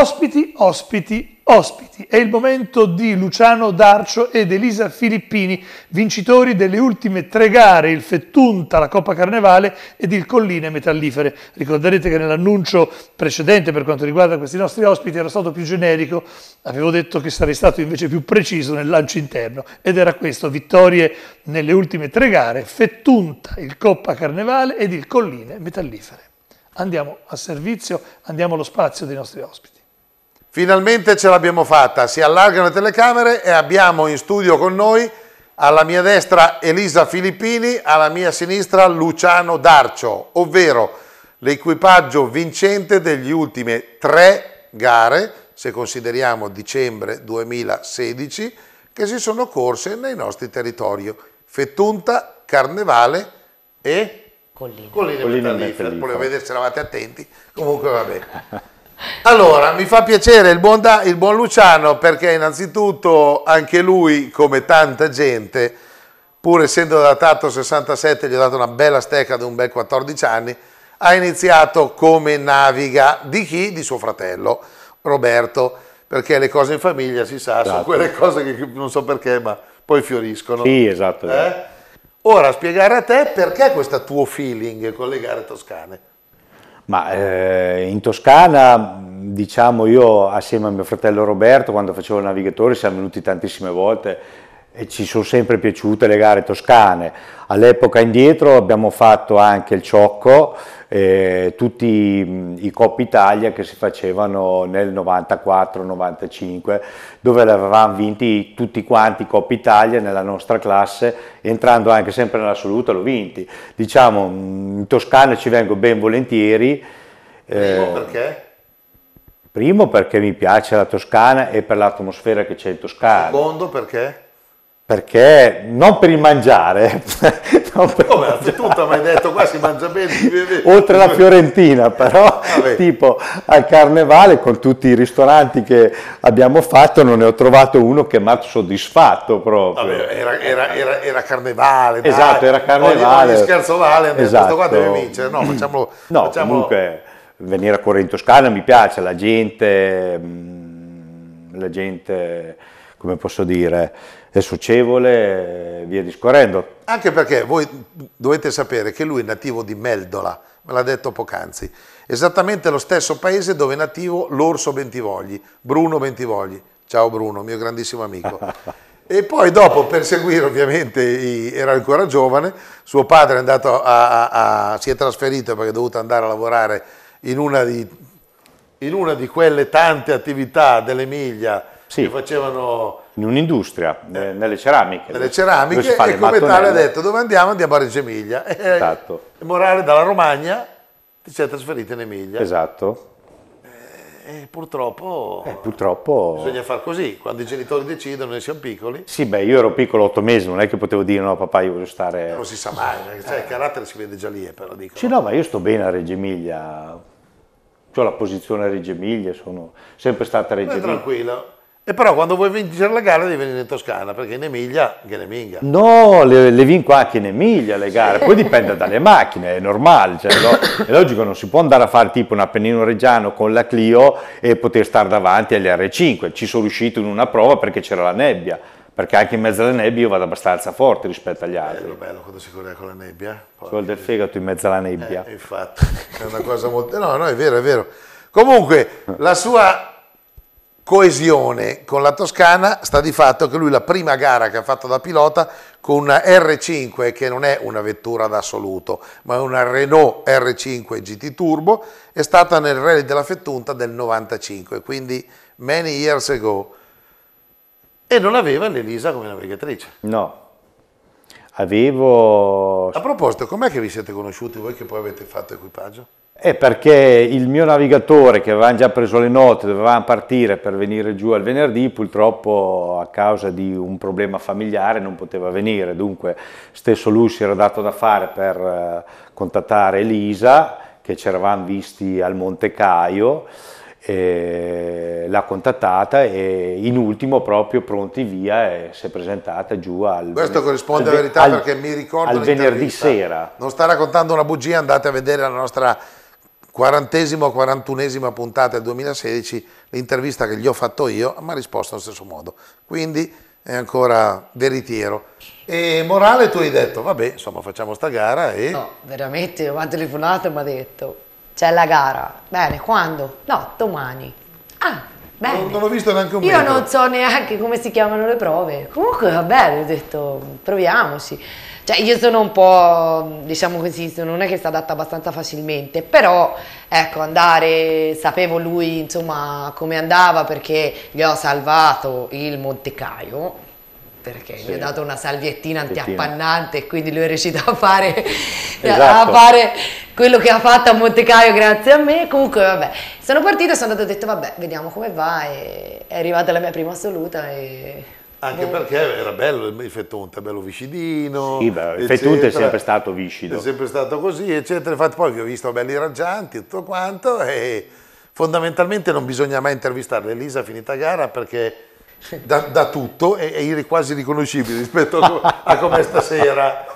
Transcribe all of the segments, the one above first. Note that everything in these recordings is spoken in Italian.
Ospiti, ospiti, ospiti. È il momento di Luciano Darcio ed Elisa Filippini, vincitori delle ultime tre gare, il Fettunta, la Coppa Carnevale ed il Colline Metallifere. Ricorderete che nell'annuncio precedente per quanto riguarda questi nostri ospiti era stato più generico, avevo detto che sarei stato invece più preciso nel lancio interno ed era questo, vittorie nelle ultime tre gare, Fettunta, il Coppa Carnevale ed il Colline Metallifere. Andiamo a servizio, andiamo allo spazio dei nostri ospiti. Finalmente ce l'abbiamo fatta, si allargano le telecamere e abbiamo in studio con noi alla mia destra Elisa Filippini, alla mia sinistra Luciano Darcio, ovvero l'equipaggio vincente degli ultime tre gare, se consideriamo dicembre 2016, che si sono corse nei nostri territori, Fettunta, Carnevale e... Colline. Colline, Colline Volevo vedere se eravate attenti, comunque va bene. Allora, mi fa piacere il buon, da, il buon Luciano perché innanzitutto anche lui, come tanta gente, pur essendo datato 67, gli ha dato una bella stecca di un bel 14 anni, ha iniziato come naviga di chi? Di suo fratello Roberto, perché le cose in famiglia si sa, esatto. sono quelle cose che non so perché, ma poi fioriscono. Sì, esatto. Eh? Esatto. Ora spiegare a te perché questo tuo feeling con le gare toscane. Ma eh, in Toscana diciamo io assieme a mio fratello Roberto quando facevo il navigatore siamo venuti tantissime volte e ci sono sempre piaciute le gare toscane. All'epoca indietro abbiamo fatto anche il ciocco, eh, tutti i, i Coppa Italia che si facevano nel 94-95, dove avevamo vinti tutti quanti i Coppa Italia nella nostra classe, entrando anche sempre nell'assoluto, l'ho vinti. Diciamo, in Toscana ci vengo ben volentieri. Eh, perché? Primo perché mi piace la Toscana e per l'atmosfera che c'è in Toscana. Secondo perché? Perché non per il mangiare. non per Come mangiare. tutta mi hai detto qua si mangia bene. Oltre alla Fiorentina però, ah, tipo al carnevale con tutti i ristoranti che abbiamo fatto non ne ho trovato uno che mi ha soddisfatto proprio. Vabbè, era, era, era, era, carnevale. Dai. Esatto, era carnevale. Ogni, ogni scherzo vale, esatto. questo qua deve esatto. vincere, no facciamolo. No, facciamolo... comunque venire a correre in Toscana mi piace, la gente, mm, la gente come posso dire, è socievole via discorrendo. Anche perché voi dovete sapere che lui è nativo di Meldola, me l'ha detto poc'anzi, esattamente lo stesso paese dove è nativo l'orso Bentivogli, Bruno Bentivogli. Ciao Bruno, mio grandissimo amico. E poi dopo, per seguire ovviamente, era ancora giovane, suo padre è andato a, a, a si è trasferito perché è dovuto andare a lavorare in una di, in una di quelle tante attività dell'Emilia sì, che facevano... In un'industria, eh, eh. nelle ceramiche. Nelle ceramiche e come tale ha detto dove andiamo? Andiamo a Reggio Emilia. Eh, esatto. E Morale dalla Romagna ti sei trasferito in Emilia. Esatto. E eh, purtroppo, eh, purtroppo, bisogna far così, quando i genitori decidono noi siamo piccoli. Sì, beh, io ero piccolo otto mesi, non è che potevo dire no papà io voglio stare... Non si sa mai, cioè, eh. il carattere si vede già lì però dico. Sì, no, ma io sto bene a Reggio Emilia, cioè la posizione a Reggio Emilia, sono sempre stata a Reggio eh, Emilia. tranquillo. E però quando vuoi vincere la gara devi venire in Toscana, perché in Emilia che ne minga. No, le, le vinco anche in Emilia le gare, sì. poi dipende dalle macchine, è normale, cioè, no? è logico, non si può andare a fare tipo un Appennino Reggiano con la Clio e poter stare davanti alle R5, ci sono riuscito in una prova perché c'era la nebbia, perché anche in mezzo alla nebbia io vado abbastanza forte rispetto agli altri. Bello, bello quando si corre con la nebbia. Quello eh. del fegato in mezzo alla nebbia. Eh, infatti, è una cosa molto... No, no, è vero, è vero. Comunque, la sua coesione con la Toscana sta di fatto che lui la prima gara che ha fatto da pilota con una R5 che non è una vettura d'assoluto ma è una Renault R5 GT Turbo è stata nel Rally della Fettunta del 95 quindi many years ago e non aveva l'Elisa come navigatrice. No. Avevo... A proposito, com'è che vi siete conosciuti voi che poi avete fatto equipaggio? È eh, perché il mio navigatore, che avevamo già preso le note, dovevamo partire per venire giù al venerdì, purtroppo a causa di un problema familiare non poteva venire, dunque stesso lui si era dato da fare per eh, contattare Elisa, che ci eravamo visti al Monte Caio, eh, l'ha contattata e in ultimo proprio pronti via e si è presentata giù al questo ven- corrisponde alla verità al, perché mi ricordo al venerdì sera non sta raccontando una bugia andate a vedere la nostra quarantesima o quarantunesima puntata del 2016 l'intervista che gli ho fatto io mi ha risposto allo stesso modo quindi è ancora veritiero e morale tu hai detto vabbè insomma facciamo sta gara e no veramente mi ha telefonato e mi ha detto c'è la gara. Bene, quando? No, domani. Ah, bene. Non, non ho visto neanche un Io metro. non so neanche come si chiamano le prove. Comunque va bene, ho detto proviamoci. Cioè io sono un po', diciamo così, non è che si adatta abbastanza facilmente, però ecco andare, sapevo lui insomma come andava perché gli ho salvato il Montecaio, perché sì. gli ho dato una salviettina antiappannante e quindi lui è riuscito a fare, esatto. a fare, quello che ha fatto a Monte Caio grazie a me. Comunque vabbè, sono partito e sono andato e ho detto vabbè, vediamo come va e è arrivata la mia prima assoluta e... Anche boh. perché era bello il Fetunta, bello vicidino. Sì, il Fetunta è sempre stato viscido. È sempre stato così, eccetera. Infatti poi vi ho visto belli raggianti, e tutto quanto e fondamentalmente non bisogna mai intervistare Elisa finita gara perché da, da tutto e, e eri quasi riconoscibile rispetto a, a come stasera.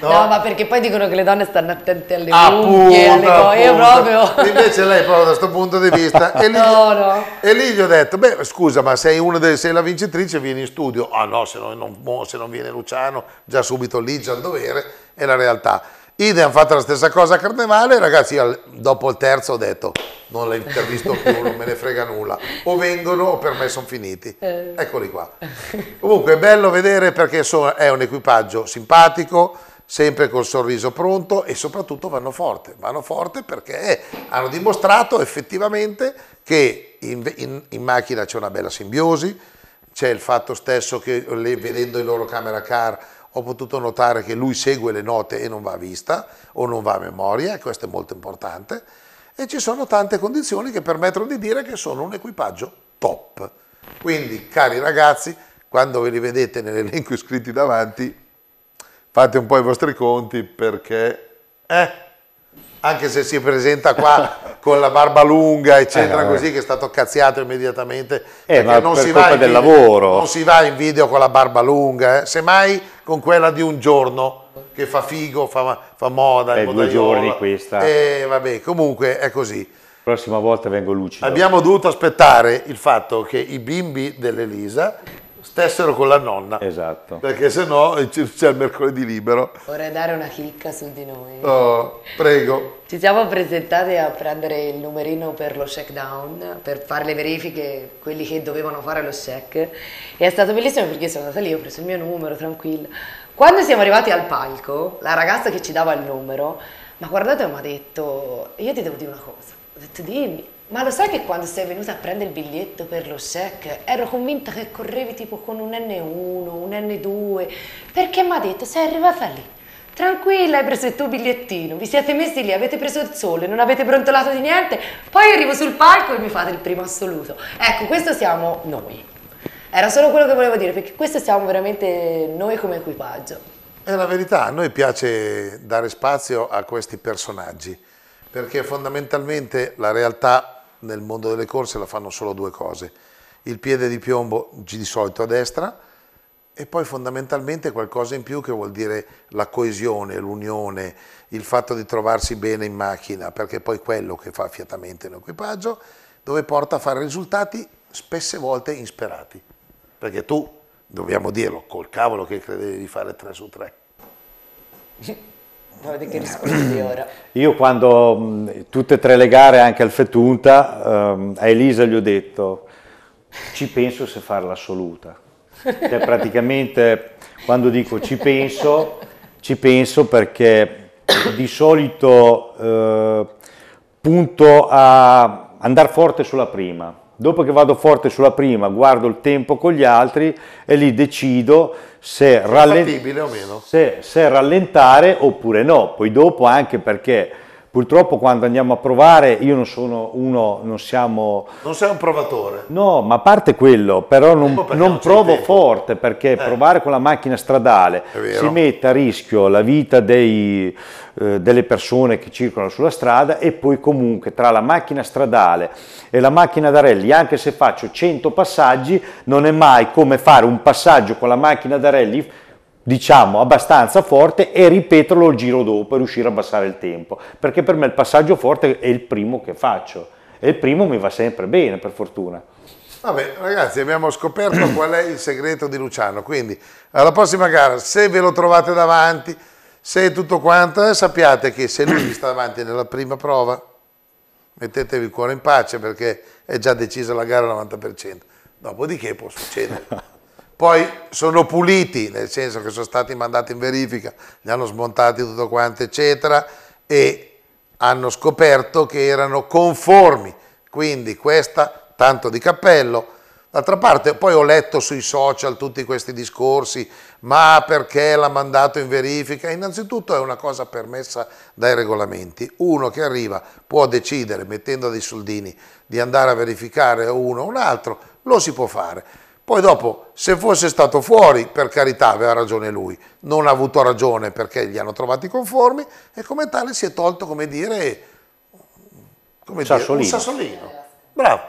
No? no? ma perché poi dicono che le donne stanno attente alle appunto, unghie, alle cose, proprio... Invece lei proprio da questo punto di vista... e, lì, no, no. e lì, gli ho detto, beh scusa, ma sei, una delle, sei la vincitrice, vieni in studio. Ah oh, no, se non, se non viene Luciano, già subito lì, c'è il dovere, è la realtà. Ide hanno fatto la stessa cosa a Carnevale, ragazzi, io, dopo il terzo ho detto non la intervisto più, non me ne frega nulla, o vengono o per me sono finiti. Eh. Eccoli qua. Comunque è bello vedere perché sono, è un equipaggio simpatico, sempre col sorriso pronto e soprattutto vanno forte, vanno forte perché hanno dimostrato effettivamente che in, in, in macchina c'è una bella simbiosi, c'è il fatto stesso che vedendo il loro camera car ho potuto notare che lui segue le note e non va a vista o non va a memoria, e questo è molto importante, e ci sono tante condizioni che permettono di dire che sono un equipaggio top. Quindi, cari ragazzi, quando ve li vedete nell'elenco iscritti davanti, fate un po' i vostri conti perché... Eh, anche se si presenta qua con la barba lunga, eccetera, eh, così eh. che è stato cazziato immediatamente. Eh, ma non per si colpa del video, lavoro. Non si va in video con la barba lunga, eh. semmai con quella di un giorno che fa figo, fa, fa moda. È eh, due giorni questa. E eh, vabbè, comunque è così. La prossima volta vengo lucido. Abbiamo dovuto aspettare il fatto che i bimbi dell'Elisa stessero con la nonna. Esatto. Perché se no c'è il mercoledì libero. Vorrei dare una chicca su di noi. Oh, prego. Ci siamo presentati a prendere il numerino per lo check-down, per fare le verifiche, quelli che dovevano fare lo check. E è stato bellissimo perché sono andata lì, ho preso il mio numero, tranquilla. Quando siamo arrivati al palco, la ragazza che ci dava il numero, ma guardate, mi ha detto, io ti devo dire una cosa. Ho detto, dimmi ma lo sai che quando sei venuta a prendere il biglietto per lo SEC ero convinta che correvi tipo con un N1, un N2, perché mi ha detto sei arrivata lì. Tranquilla, hai preso il tuo bigliettino, vi siete messi lì, avete preso il sole, non avete brontolato di niente, poi arrivo sul palco e mi fate il primo assoluto. Ecco, questo siamo noi. Era solo quello che volevo dire, perché questo siamo veramente noi come equipaggio. È la verità, a noi piace dare spazio a questi personaggi, perché fondamentalmente la realtà nel mondo delle corse la fanno solo due cose. Il piede di piombo di solito a destra e poi fondamentalmente qualcosa in più che vuol dire la coesione, l'unione, il fatto di trovarsi bene in macchina, perché poi quello che fa fiatamente in equipaggio, dove porta a fare risultati spesse volte insperati. Perché tu, dobbiamo dirlo, col cavolo che credevi di fare 3 su 3. Vabbè, che rispondi ora. Io quando mh, mm, tutte e tre le gare, anche al Fetunta, ehm, a Elisa gli ho detto ci penso se fare l'assoluta. Cioè praticamente quando dico ci penso, ci penso perché di solito eh, punto a andare forte sulla prima, Dopo che vado forte sulla prima, guardo il tempo con gli altri e lì decido se, rallent- o se, se rallentare oppure no. Poi dopo anche perché Purtroppo quando andiamo a provare, io non sono uno, non siamo... Non sei un provatore? No, ma a parte quello, però non, non, non provo forte, perché eh. provare con la macchina stradale si mette a rischio la vita dei, eh, delle persone che circolano sulla strada e poi comunque tra la macchina stradale e la macchina da rally, anche se faccio 100 passaggi, non è mai come fare un passaggio con la macchina da rally diciamo abbastanza forte e ripeterlo il giro dopo e riuscire a abbassare il tempo perché per me il passaggio forte è il primo che faccio e il primo mi va sempre bene per fortuna Vabbè, ragazzi, abbiamo scoperto qual è il segreto di Luciano. Quindi, alla prossima gara, se ve lo trovate davanti, se tutto quanto, eh, sappiate che se lui vi sta davanti nella prima prova, mettetevi il cuore in pace perché è già decisa la gara al 90%. Dopodiché può succedere. poi sono puliti, nel senso che sono stati mandati in verifica, li hanno smontati tutto quanto, eccetera, e hanno scoperto che erano conformi. Quindi questa, tanto di cappello. D'altra parte, poi ho letto sui social tutti questi discorsi, ma perché l'ha mandato in verifica? Innanzitutto è una cosa permessa dai regolamenti. Uno che arriva può decidere, mettendo dei soldini, di andare a verificare uno o un altro, lo si può fare. Poi dopo, se fosse stato fuori, per carità, aveva ragione lui, non ha avuto ragione perché gli hanno trovati conformi e come tale si è tolto, come dire, come sassolino. Dire, un sassolino. Bravo.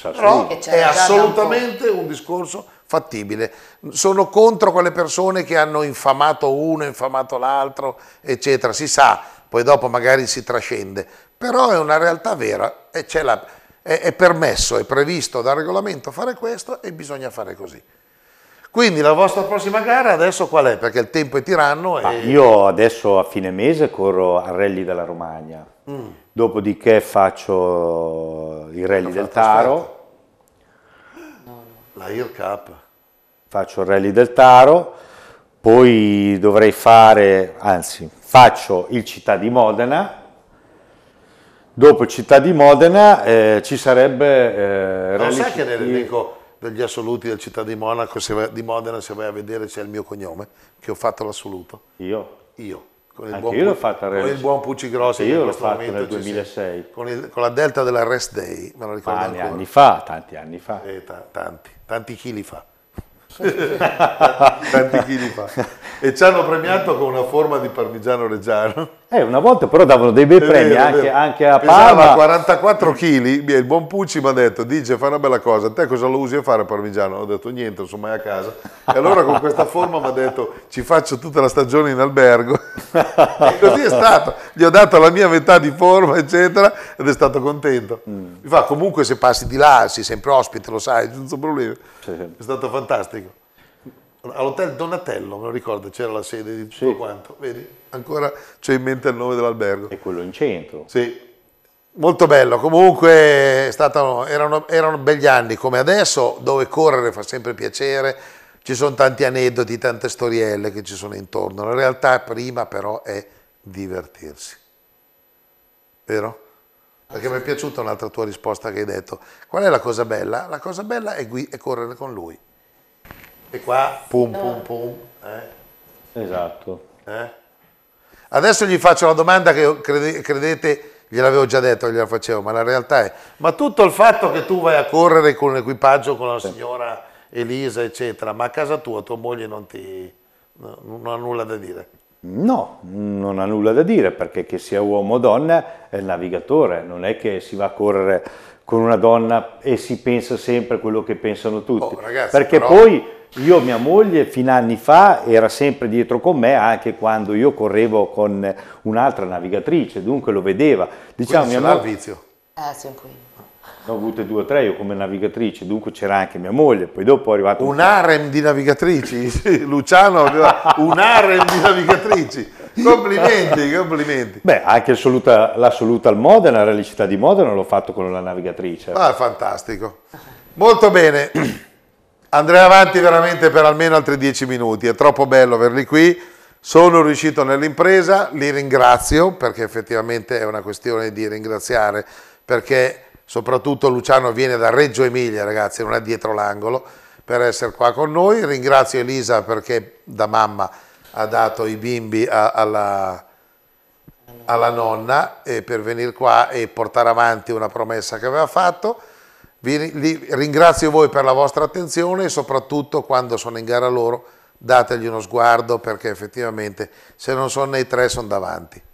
Però è assolutamente un discorso fattibile. Sono contro quelle persone che hanno infamato uno, infamato l'altro, eccetera. Si sa, poi dopo magari si trascende. Però è una realtà vera e c'è la è, è permesso, è previsto dal regolamento fare questo e bisogna fare così. Quindi la vostra prossima gara adesso qual è? Perché il tempo è tiranno. E... io adesso a fine mese corro al Rally della Romagna, mm. dopodiché faccio il Rally del Taro. La Ear Cup. Faccio il Rally del Taro, poi dovrei fare, anzi faccio il Città di Modena Dopo Città di Modena eh, ci sarebbe... Eh, non sai che nell'elenco degli assoluti del Città di, Monaco, vai, di Modena, se vai a vedere, c'è il mio cognome, che ho fatto l'assoluto. Io? Io. Con il, buon, io l'ho fatta con il buon Pucci Grossi io l'ho fatto nel 2006 si, con, il, con, la delta della rest day me lo ricordo tanti anni fa tanti anni fa eh, t- tanti tanti chili fa tanti chili fa e ci hanno premiato con una forma di parmigiano reggiano. Eh, una volta però davano dei bei premi vero, anche, anche, a Pesava Parma. 44 kg, il buon Pucci mi ha detto, dice fa una bella cosa, te cosa lo usi a fare parmigiano? Ho detto niente, non sono mai a casa. E allora con questa forma mi ha detto ci faccio tutta la stagione in albergo. e così è stato, gli ho dato la mia metà di forma eccetera ed è stato contento. Mm. Mi fa comunque se passi di là, sei sempre ospite, lo sai, non c'è problema. Sì. È stato fantastico all'hotel Donatello, me lo ricordo, c'era la sede di tutto sì. quanto, vedi? Ancora c'è in mente il nome dell'albergo. E quello in centro. Sì, molto bello. Comunque stato, erano, erano begli anni come adesso, dove correre fa sempre piacere, ci sono tanti aneddoti, tante storielle che ci sono intorno. La realtà prima però è divertirsi, vero? Perché mi è piaciuta un'altra tua risposta che hai detto. Qual è la cosa bella? La cosa bella è, è correre con lui. E qua, pum pum pum. Eh? Esatto. Eh? Adesso gli faccio la domanda che crede, credete gliel'avevo già detto, gliela facevo, ma la realtà è, ma tutto il fatto che tu vai a correre con l'equipaggio, con la sì. signora Elisa, eccetera, ma a casa tua tua moglie non ti... non ha nulla da dire? No, non ha nulla da dire, perché che sia uomo o donna è il navigatore, non è che si va a correre con una donna e si pensa sempre quello che pensano tutti. Oh, ragazzi, perché però... poi io, mia moglie, fino a anni fa era sempre dietro con me anche quando io correvo con un'altra navigatrice, dunque lo vedeva. Diciamo, Quindi mia moglie... vizio? Eh, sì, qui. Ne ho avute due o tre io come navigatrice, dunque c'era anche mia moglie, poi dopo è arrivato... Un, un harem di navigatrici? Luciano aveva un harem di navigatrici! complimenti, complimenti. Beh, anche assoluta, l'assoluta al Modena, la città di Modena l'ho fatto con la navigatrice. Ah, fantastico. Molto bene andrei avanti veramente per almeno altri dieci minuti, è troppo bello averli qui, sono riuscito nell'impresa, li ringrazio perché effettivamente è una questione di ringraziare perché soprattutto Luciano viene da Reggio Emilia ragazzi, non è dietro l'angolo per essere qua con noi, ringrazio Elisa perché da mamma ha dato i bimbi a, alla, alla nonna eh, per venire qua e portare avanti una promessa che aveva fatto. Vi ringrazio voi per la vostra attenzione e soprattutto quando sono in gara loro dategli uno sguardo perché effettivamente se non sono nei tre sono davanti.